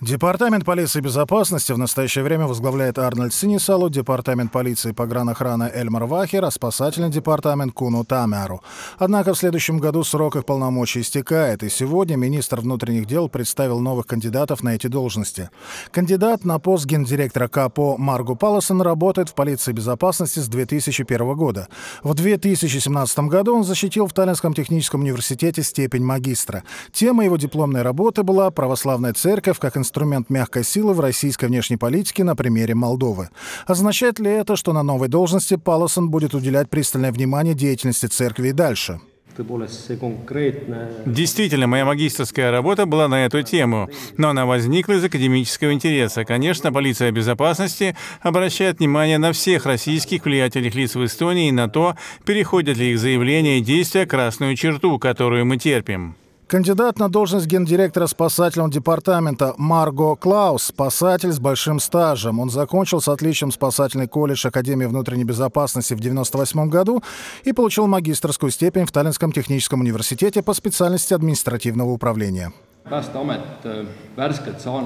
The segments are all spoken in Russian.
Департамент полиции безопасности в настоящее время возглавляет Арнольд Синисалу, департамент полиции погранохраны Эльмар Вахер, а спасательный департамент Куну Тамяру. Однако в следующем году срок их полномочий истекает, и сегодня министр внутренних дел представил новых кандидатов на эти должности. Кандидат на пост гендиректора КАПО Маргу Палласон работает в полиции безопасности с 2001 года. В 2017 году он защитил в Таллинском техническом университете степень магистра. Тема его дипломной работы была «Православная церковь как инструмент мягкой силы в российской внешней политике на примере Молдовы. Означает ли это, что на новой должности Паласон будет уделять пристальное внимание деятельности церкви и дальше? Действительно, моя магистрская работа была на эту тему, но она возникла из академического интереса. Конечно, полиция безопасности обращает внимание на всех российских влиятельных лиц в Эстонии и на то, переходят ли их заявления и действия красную черту, которую мы терпим. Кандидат на должность гендиректора спасательного департамента Марго Клаус – спасатель с большим стажем. Он закончил с отличием спасательный колледж Академии внутренней безопасности в 1998 году и получил магистрскую степень в Таллинском техническом университете по специальности административного управления. Äh,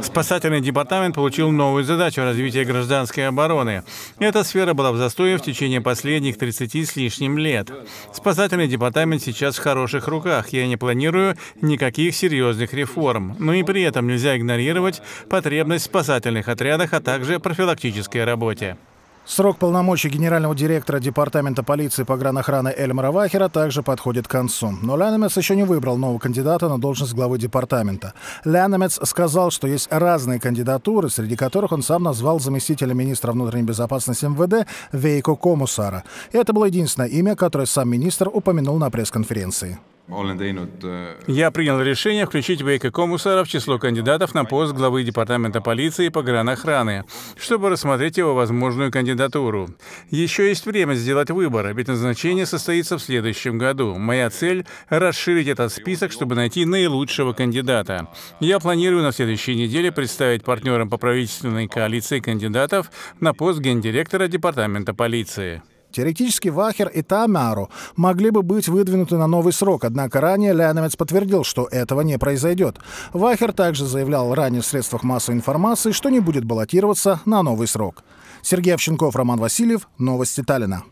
Спасательный департамент получил новую задачу развития гражданской обороны. Эта сфера была в застое в течение последних 30 с лишним лет. Спасательный департамент сейчас в хороших руках. Я не планирую никаких серьезных реформ. Но и при этом нельзя игнорировать потребность в спасательных отрядах, а также профилактической работе. Срок полномочий генерального директора Департамента полиции по гранохраны Эльмара Вахера также подходит к концу. Но Лянемец еще не выбрал нового кандидата на должность главы департамента. Лянемец сказал, что есть разные кандидатуры, среди которых он сам назвал заместителя министра внутренней безопасности МВД Вейко Комусара. это было единственное имя, которое сам министр упомянул на пресс-конференции. Äh, Я принял решение включить Бейка Комусара в число кандидатов на пост главы Департамента полиции и погранохраны, чтобы рассмотреть его возможную кандидатуру. Еще есть время сделать выбор, ведь назначение состоится в следующем году. Моя цель — расширить этот список, чтобы найти наилучшего кандидата. Я планирую на следующей неделе представить партнерам по правительственной коалиции кандидатов на пост гендиректора Департамента полиции. Теоретически Вахер и Тамару могли бы быть выдвинуты на новый срок, однако ранее Ляновец подтвердил, что этого не произойдет. Вахер также заявлял ранее в средствах массовой информации, что не будет баллотироваться на новый срок. Сергей Овченков, Роман Васильев, Новости Таллина.